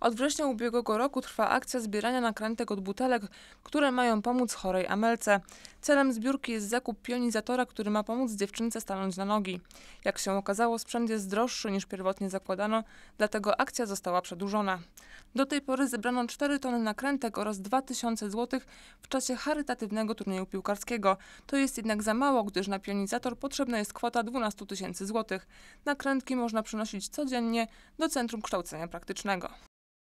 Od września ubiegłego roku trwa akcja zbierania nakrętek od butelek, które mają pomóc chorej Amelce. Celem zbiórki jest zakup pionizatora, który ma pomóc dziewczynce stanąć na nogi. Jak się okazało, sprzęt jest droższy niż pierwotnie zakładano, dlatego akcja została przedłużona. Do tej pory zebrano 4 tony nakrętek oraz 2000 zł w czasie charytatywnego turnieju piłkarskiego. To jest jednak za mało, gdyż na pionizator potrzebna jest kwota 12 tysięcy złotych. Nakrętki można przynosić codziennie do Centrum Kształcenia Praktycznego.